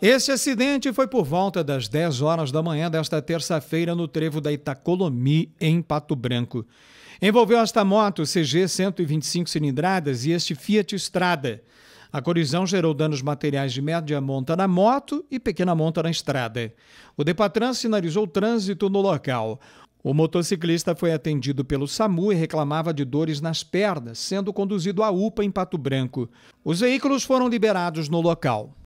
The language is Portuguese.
Este acidente foi por volta das 10 horas da manhã desta terça-feira no trevo da Itacolomi, em Pato Branco. Envolveu esta moto CG 125 cilindradas e este Fiat Strada. A colisão gerou danos materiais de média monta na moto e pequena monta na estrada. O Depatran sinalizou o trânsito no local. O motociclista foi atendido pelo SAMU e reclamava de dores nas pernas, sendo conduzido à UPA em Pato Branco. Os veículos foram liberados no local.